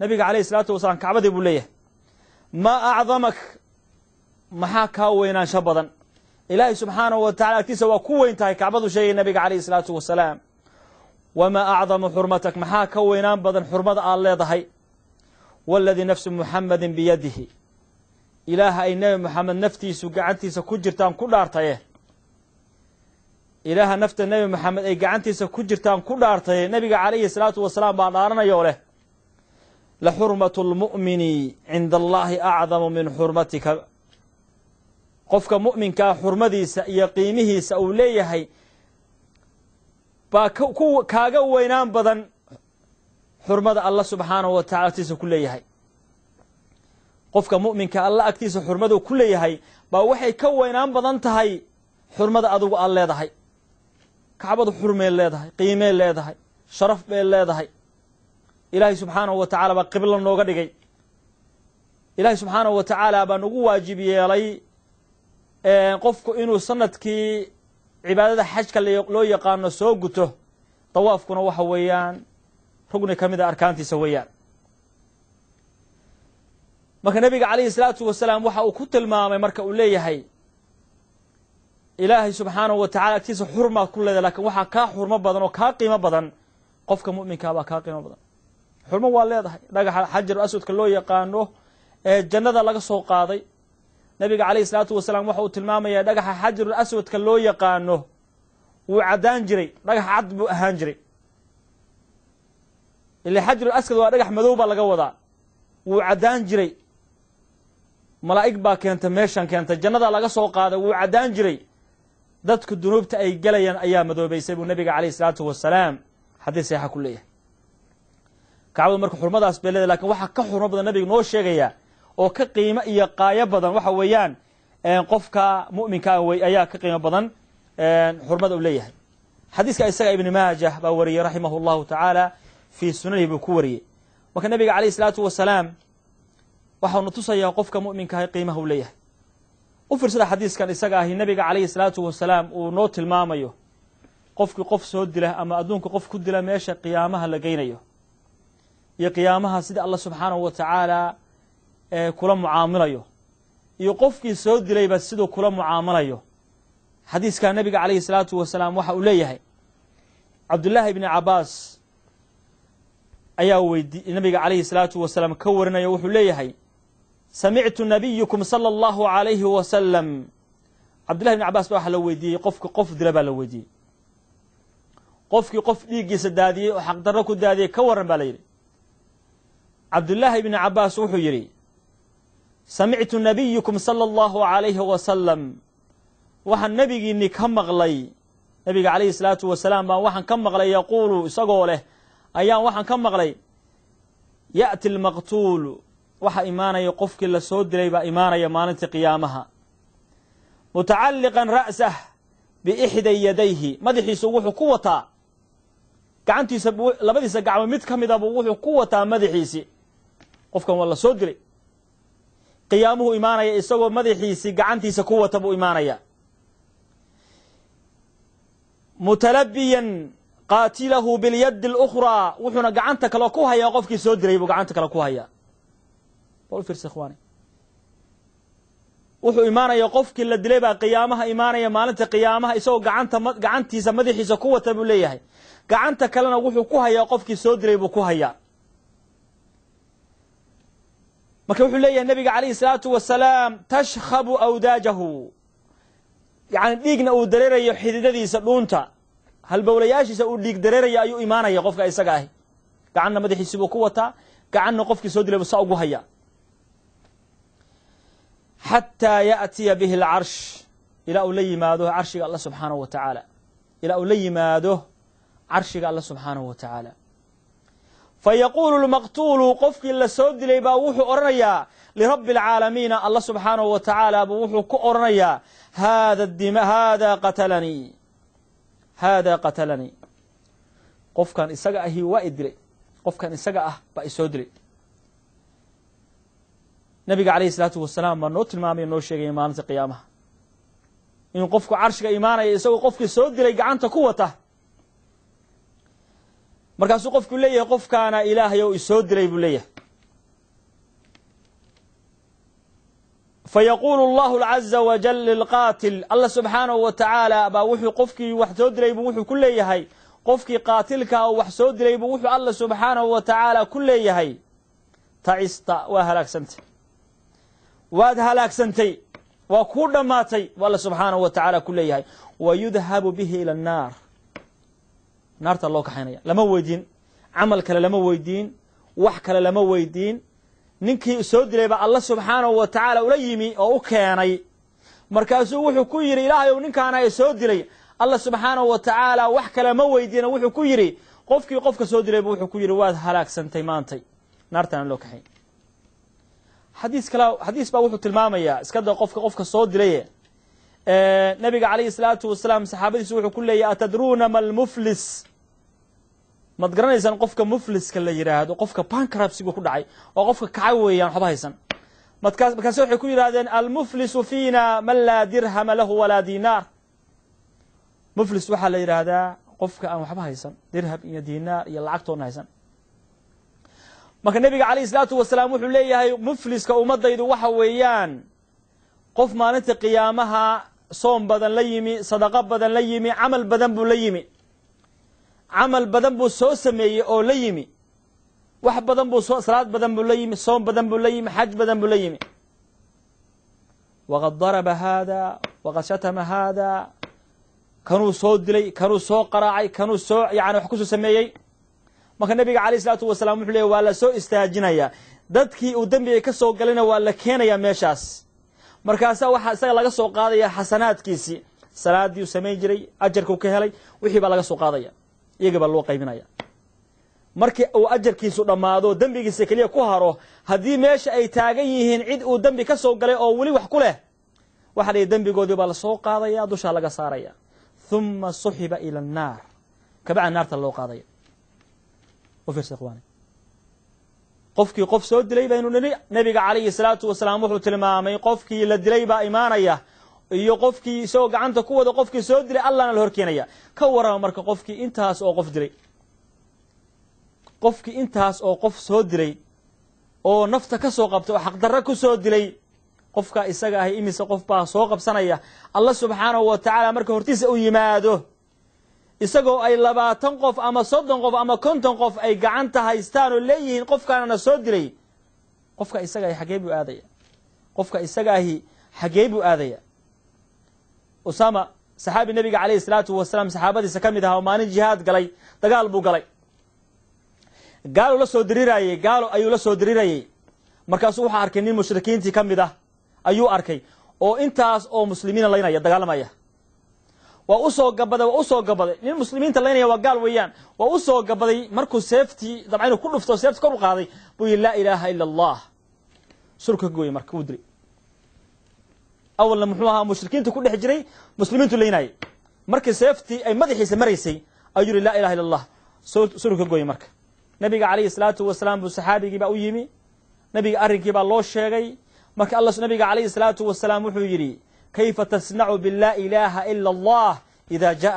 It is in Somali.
nabiga alayh salaatu wasalaam kacbadii buu leeyahay maa acdamak maxaa kaa weynaansho badan ilaahai subxaanahu wa tacala agtiisa waa ku weyn tahay kacbaduu sheegay nabiga calayhi salaatu wasalaam wamaa acdamu xurmatak maxaa ka weynaan badan xurmada aad leedahay waladii nafsu muxamadin biyadihi ilaaha ay nebi moxamed naftiisu gacantiisa ku jirtaan ku dhaartaye ilaaha nafta nebi moxamed ay gacantiisa ku jirtaan ku dhaartaye nebiga calayhi salaatu wasalaam baa dhaaranayoo leh laxurmaة اlmu'mini cind allahi acdamu min xurmatika qofka mu'minkaa xurmadiisa iyo qiimihiisa uu leeyahay baa kaaga weynaan badan xurmada alla subxaanahu wa tacala agtiisa ku leeyahay qofka mu'minka alla agtiisa xurmaduu ku leeyahay baa waxay ka weynaan badan tahay xurmada adugu aad leedahay kacbadu xurmay leedahay qiimey leedahay sharaf bay leedahay ilaahay subxaanahu wa tacaala baa qiblo nooga dhigay ilaahay subxaanahu wa tacaala baa nagu waajib yeelay qofku inuu sanadkii cibaadada xajka loo yaqaano soo guto dawaafkuna waxa weeyaan rugni ka mid a ah arkaantiisa weeyaan marka nebiga calayhi salaatu wasalaam waxa uu ku tilmaamay marka uu leeyahay ilaahay subxaanahu wa tacala agtiisa xurmaad ku leedahay lakiin waxaa kaa xurmo badan oo kaa qiimo badan qofka mu'minkaa ah baa kaa qiimo badan xurmo waa leedahay dhagaxa xajar aswadka loo yaqaano ee jannada laga soo qaaday nebiga calayhi salaatu wasalaam waxa uu tilmaamayaa dhagaxa xajarul aswadka loo yaqaano wuu caddaan jiray dhagax cad buu ahaan jiray ile xajarul aswad waa dhagax madow baa laga wadaa wuu caddaan jiray malaa'ig baa keenta meeshan keenta jannada laga soo qaaday wuu caddaan jiray dadku dunuubta ay galayaan ayaa madoobaysay buu nabiga calayhi salaatu wasalaam xadiis seexa ku leeyahay kacbadu marka xurmadaas bay leedahay lakin waxaa ka xurmo badan nabiga noo sheegaya oo ka qiimo iyo qaayo badan waxa weeyaan qofka mu'minkaa ah ayaa ka qiimo badan xurmada u leeyahay xadiiska isaga ibni maajah baa wariyey raximah اllahu tacaala fii sunanihi buu ku wariyey marka nabiga calayh isalaatu wasalaam waxaanu tusayaa qofka mu'minkaah qiimaha u leeyahay u fiirsada xadiiskan isaga ahi nabiga calayhi salaatu wasalaam uu noo tilmaamayo qofkii qof soo dila ama adduunka qof ku dila meesha qiyaamaha la geynayo iyo qiyaamaha sida allah subxaanahu wa tacaala kula mucaamilayo iyo qofkii soo dilayba siduu kula mucaamalayo xadiiskaa nebiga calayhi salaatu wasalaam waxa uu leeyahay cabdullaahi bni cabaas ayaa weydi nabiga calayhi salaatu wasalaam ka warinayo wuxuu leeyahay samictu nabiyukum sala allahu alayhi wasalam cabdullahi bni cabaas baa waxa la weydiiyey qofki qof dila baa la weydiiyey qofkii qof dhiiggiisa daadiyey oo xaqdarro ku daadiyey ka waran baa la yidhi cabdullaahi bni cabbaas wuxuu yidhi samictu nabiyukum sala allahu calayhi wasalam waxaan nebigiinni ka maqlay nebiga calayhi salaatu wasalaam baan waxaan ka maqlay yaquulu isagoo leh ayaan waxaan ka maqlay ya'ti almaqtuulu waxa imaanaya qofkii la soo dilay baa imaanaya maalintii qiyaamaha mutacalliqan ra'sah biixday yadayhi madaxiisu wuxuu ku wataa gacantiisa labadiisa gacmo mid ka midabuu wuxuu ku wataa madaxiisi qofkan waa la soo gelay qiyaamuhu imaanaya isagoo madaxiisii gacantiisa ku wata buu imaanaya mutalabiyan qaatilahu bilyadi اlukhraa wuxuuna gacanta kale ku hayaa qofkii soo dilay buu gacanta kale ku hayaa iikhwani wuxuu imaanaya qofkii la dilay baa qiyaamaha imaanaya maalinta qiyaamaha isagoo gacanta gacantiisa madaxiisa ku wata buu leeyahay gacanta kalena wuxuu ku hayaa qofkii soo diray buu ku hayaa مكوح لي النبي عليه الصلاة والسلام تشخب أوداجه يعني ديقنا أودرير يحيدد ذي سلونتا هل بولياش يسأل ديق درر يا أيو إيمانا يا قفك إيساق هاي كعنا مدح يسيبو قوتا كعنا قفك سود لبساقو هيا حتى يأتي به العرش إلى أولي ماذا عرش الله سبحانه وتعالى إلى أولي ماذا عرش الله سبحانه وتعالى fayaquulu lmaqtuulu qofkii la soo dilay baa wuxuu odhanayaa lirabbi alcaalamiina alla subxaanahu wa tacaala buu wuxuu ku odhanayaa haada qatalanii haadaa qatalanii qofkan isaga ahi waa i dilay qofkan isaga ah baa i soo dilay nabiga calayhi salaatu wasalaam baa noo tilmaamaya noo sheegaya maalinta qiyaamaha in qofku carshiga imaanaya isagoo qofkii soo dilay gacanta ku wata markaasuu qofkuu leeyahay qofkaana ilaahay isoo diray buu leeyahay fayaquulu allahu caza wajal lilqaatil alla subxaanahu wa tacaala baa wuxuu qofkii wax soo diray buu wuxuu ku leeyahay qofkii qaatilka oo wax soo diray buu wuxuu alla subxaanahu wa tacaala ku leeyahay tacista waa halaagsantay waad halaagsantay waa kuu dhammaatay buu alla subxaanahu wa ku leeyahay wayudhabu bihi ila annaar naarta loo kaxaynaya lama weydiin camal kale lama weydiin wax kale lama weydiin ninkii soo dilayba alla subxaanahu wa tacaala ula yimi oo u keenay markaasuu wuxuu ku yidhi ilaahayow ninkaana soo dilay alla subxaanahu wa tacaala wax kale ma weydiina wuxuu ku yidhi qofkii qofka soo dilayba wuxuu ku yidhi waad halaagsantay maantay naartaana loo kaxayn xadiis kala xadiis baa wuxuu tilmaamayaa iskada qofka qofka soo dilaye nabiga calayhi salaatu wasalaam saxaabadiisu wuxuu ku leeyahy atadruuna ma lmuflis maad garanaysaan qofka mufliska la yidhaahdo qofka bankrabsigu ku dhacay oo qofka kaca weeyaan waxba haysan markaase waxay ku yidhahdeen almuflisu fiina man laa dirhama lahu walaa dinaar muflis waxaa la yidhaahdaa qofka aan waxba haysan dirham iyo dinaar iyo lacagtoona haysan marka nebiga calayhi salaatu wasalaam wuxuu leeyahay mufliska ummadaydu waxa weeyaan qof maalinta qiyaamaha soom badan la yimi sadaqo badan la yimi camal badan buu la yimi camal badan buu soo sameeyey oo la yimi wax badan buu soo salaad badan buu la yimi soom badan buu la yimi xaj badan buu la yimi waqad daraba haada waqad shatama haada kanuu soo dilay kanuu soo qaraacay kanuu soo yani wax kusoo sameeyey marka nabiga alayh isalaatu wasalaam wuxuu leey waa la soo istaajinayaa dadkii uu dembiga ka soo galayna waa la keenayaa meeshaas markaasa waxaa isaga laga soo qaadaya xasanaadkiisii salaadiiu samayn jiray ajarku ka helay wixii baa laga soo qaadaya iyagabaa loo qaybinaya markii uu ajarkiisu dhammaado dembigiisa keliya ku haro haddii meesha ay taagan yihiin cid uu dembi ka soo galay oo weli wax ku leh waxaa la dembigoodii baa lasoo qaadaya dushaa laga saaraya uma suxiba ila annaar kabacdi naarta loo qaadaya qofkii qof soo dilay baynu nidhi nebiga calayhi salaatu wasalaam wuxuu tilmaamay qofkii la dilay baa imaanaya iyo qofkii isagoo gacanta ku wada qofkii soo dilay allahna la horkeenaya ka warrama marka qofkii intaas oo qof dilay qofkii intaas oo qof soo dilay oo nafta ka soo qabtay oo xaqdarro ku soo dilay qofka isaga ahi imise qof baa soo qabsanaya alla subxaanahu wa tacaala marka hortiisa u yimaado isagoo ay labaatan qof ama soddon qof ama konton qof ay gacanta haystaan oo leeyihiin qofkaanana soo dilay qofka isagaahi xaggee buu aadaya qofka isagaahi xaggee buu aadaya usaama saxaabi nebiga calayhi salaatu wasalaam saxaabadiisa ka mid aha oo maalin jihaad galay dagaal buu galay gaalu la soo diriraayey gaalo ayuu la soo dirirayey markaasuu wuxuu arkay nin mushrikiintii ka mid ah ayuu arkay oo intaas oo muslimiina laynaya dagaalamaya waa usoo gabaday waa usoo gabaday nin muslimiinta laynaya waa gaal weeyaan waa usoo gabaday markuu seeftii dabca inuu ku dhufto seefti kor u qaaday buu yidhi laa ilaaha ila allah surka gooye marka wuu diri awalna muxuu ahaa mushrikiinta ku dhex jiray muslimiintu laynayay markii seeftii ay madaxiisa maraysay ayuu yihi laa ilaha illa allah ka gooye marka nabiga calayhi salaatu wasalaam buu saxaabigiibaa u yimi nabiga arrinkii baa loo sheegay marka alla nabiga calayhi salaatu wasalaam wuxuu yidhi كيف تصنع باللا إله إلا الله إذا جاء